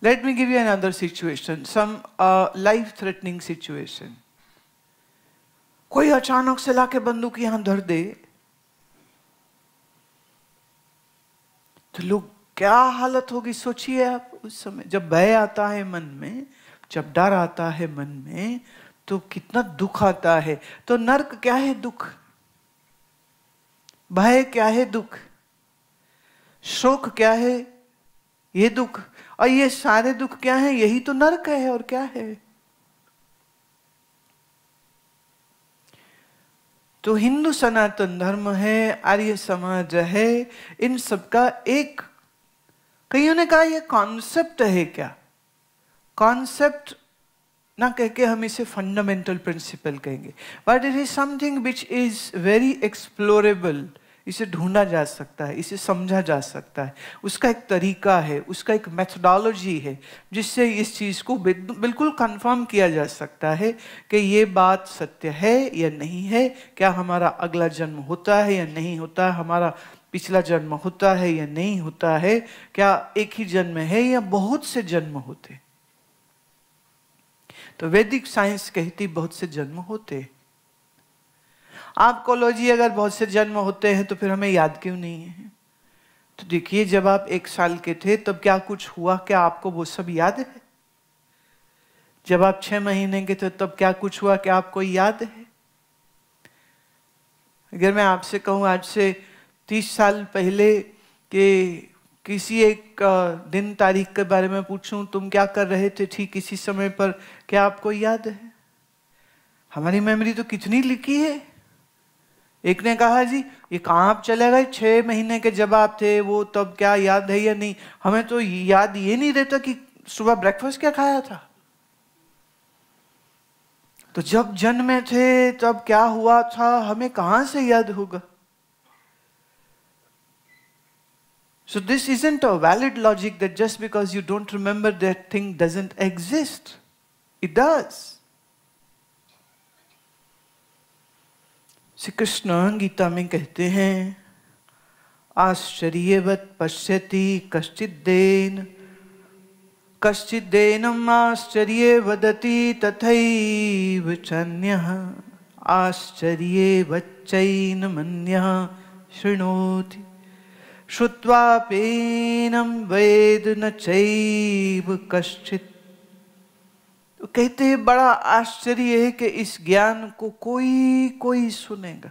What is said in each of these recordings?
Let me give you another situation, some uh, life-threatening situation. कोई अचानक से लाके बंदूक यहां धर दे तो लोग क्या हालत होगी सोचिए आप उस समय जब भय आता है मन में जब डर आता है मन में तो कितना दुख आता है तो नर्क क्या है दुख भय क्या है दुख शोक क्या है ये दुख और ये सारे दुख क्या है यही तो नरक है और क्या है तो हिंदू सनातन धर्म है आर्य समाज है इन सबका एक कईयों ने कहा यह कॉन्सेप्ट है क्या कॉन्सेप्ट ना कह के हम इसे फंडामेंटल प्रिंसिपल कहेंगे but it is something which is very explorable इसे ढूंढा जा सकता है इसे समझा जा सकता है उसका एक तरीका है उसका एक मैथडोलॉजी है जिससे इस चीज़ को बिल्कुल कंफर्म किया जा सकता है कि ये बात सत्य है या नहीं है क्या हमारा अगला जन्म होता है या नहीं होता है हमारा पिछला जन्म होता है या नहीं होता है क्या एक ही जन्म है या बहुत से जन्म होते तो वैदिक साइंस कहती बहुत से जन्म होते हैं आप कहो जी अगर बहुत से जन्म होते हैं तो फिर हमें याद क्यों नहीं है तो देखिए जब आप एक साल के थे तब क्या कुछ हुआ क्या आपको वो सब याद है जब आप छह महीने के थे तब क्या कुछ हुआ क्या आपको याद है अगर मैं आपसे कहूं आज से तीस साल पहले के किसी एक दिन तारीख के बारे में पूछूं तुम क्या कर रहे थे ठीक किसी समय पर क्या आपको याद है हमारी मेमोरी तो कितनी लिखी है एक ने कहा जी ये कहाँ आप चले गए छः महीने के जब आप थे वो तब क्या याद है या नहीं हमें तो याद ये नहीं रहता कि सुबह ब्रेकफास्ट क्या खाया था तो जब जन्मे थे तब क्या हुआ था हमें कहां से याद होगा so this is isn't a valid logic that just because you don't remember that thing doesn't exist it does Shri Krishna Gita में कहते हैं आश्चर्यवत पश्यति कश्चिदेन कश्चिदेनम आश्चर्य तथा चन्य आश्चर्य आश्चर्ये मन शुणोति श्रुवा पेनम वेद न चैव तो कहते हैं बड़ा आश्चर्य है कि इस ज्ञान को कोई कोई सुनेगा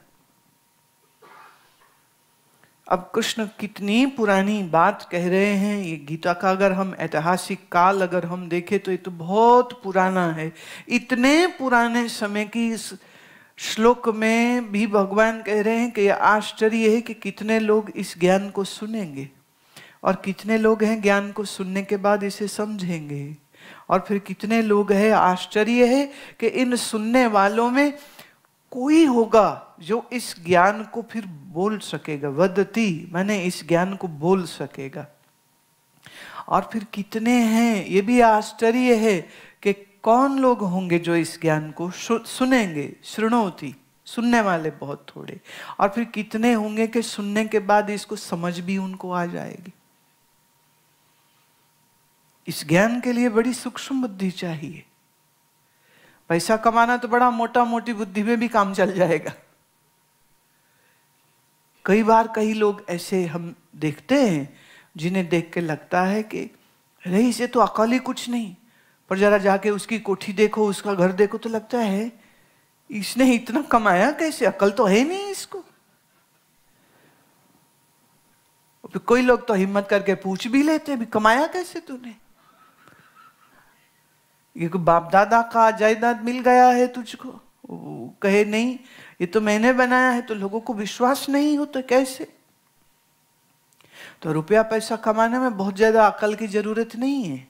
अब कृष्ण कितनी पुरानी बात कह रहे हैं ये गीता का अगर हम ऐतिहासिक काल अगर हम देखें तो ये तो बहुत पुराना है इतने पुराने समय की इस श्लोक में भी भगवान कह रहे हैं कि यह आश्चर्य है कि कितने लोग इस ज्ञान को सुनेंगे और कितने लोग हैं ज्ञान को सुनने के बाद इसे समझेंगे और फिर कितने लोग हैं आश्चर्य है कि इन सुनने वालों में कोई होगा जो इस ज्ञान को फिर बोल सकेगा वदती मैंने इस ज्ञान को बोल सकेगा और फिर कितने हैं ये भी आश्चर्य है कि कौन लोग होंगे जो इस ज्ञान को सुनेंगे श्रृणोती सुनने वाले बहुत थोड़े और फिर कितने होंगे कि सुनने के बाद इसको समझ भी उनको आ जाएगी इस ज्ञान के लिए बड़ी सूक्ष्म बुद्धि चाहिए पैसा कमाना तो बड़ा मोटा मोटी बुद्धि में भी काम चल जाएगा कई बार कई लोग ऐसे हम देखते हैं जिन्हें देख के लगता है कि अरे इसे तो अकल ही कुछ नहीं पर जरा जाके उसकी कोठी देखो उसका घर देखो तो लगता है इसने इतना कमाया कैसे अकल तो है नहीं इसको तो कोई लोग तो हिम्मत करके पूछ भी लेते भी कमाया कैसे तूने क्योंकि बाप दादा का जायदाद मिल गया है तुझको कहे नहीं ये तो मैंने बनाया है तो लोगों को विश्वास नहीं हो तो कैसे तो रुपया पैसा कमाने में बहुत ज्यादा अकल की जरूरत नहीं है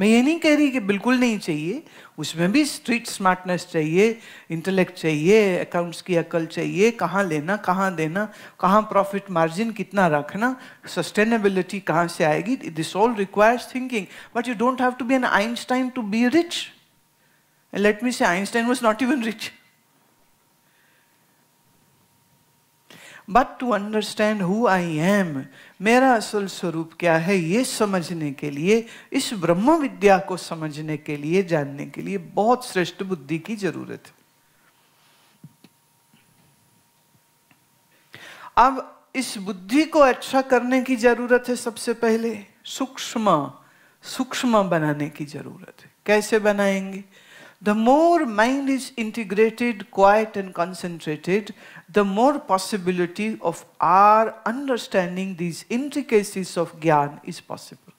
मैं ये नहीं कह रही कि बिल्कुल नहीं चाहिए उसमें भी स्ट्रीट स्मार्टनेस चाहिए इंटेलेक्ट चाहिए अकाउंट्स की अकल चाहिए कहाँ लेना कहाँ देना कहाँ प्रॉफिट मार्जिन कितना रखना सस्टेनेबिलिटी कहाँ से आएगी this all requires thinking but you don't have to be an Einstein to be rich let me say Einstein was not even rich but to understand who I am मेरा असल स्वरूप क्या है ये समझने के लिए इस ब्रह्म विद्या को समझने के लिए जानने के लिए बहुत श्रेष्ठ बुद्धि की जरूरत है अब इस बुद्धि को अच्छा करने की जरूरत है सबसे पहले सूक्ष्म सूक्ष्म बनाने की जरूरत है कैसे बनाएंगे The more mind is integrated, quiet and concentrated, the more possibility of our understanding these intricacies of Gyan is possible.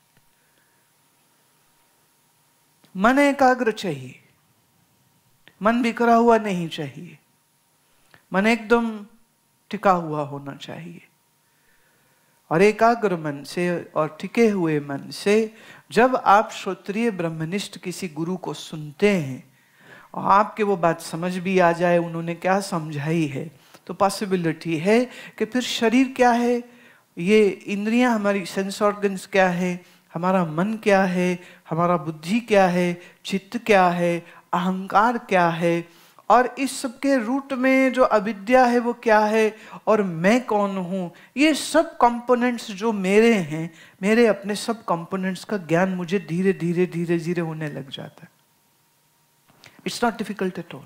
मन एकाग्र चाहिए मन बिखरा हुआ नहीं चाहिए मन एकदम टिका हुआ होना चाहिए और एकाग्र मन से और टिके हुए मन से जब आप श्रोत्रिय ब्रह्मनिष्ठ किसी गुरु को सुनते हैं और आपके वो बात समझ भी आ जाए उन्होंने क्या समझाई है तो पॉसिबिलिटी है कि फिर शरीर क्या है ये इंद्रियां हमारी सेंस ऑर्गन्स क्या है हमारा मन क्या है हमारा बुद्धि क्या है चित्त क्या है अहंकार क्या है और इस सबके रूट में जो अविद्या है वो क्या है और मैं कौन हूँ ये सब कंपोनेंट्स जो मेरे हैं मेरे अपने सब कंपोनेंट्स का ज्ञान मुझे धीरे धीरे धीरे धीरे होने लग जाता है It's not difficult at all.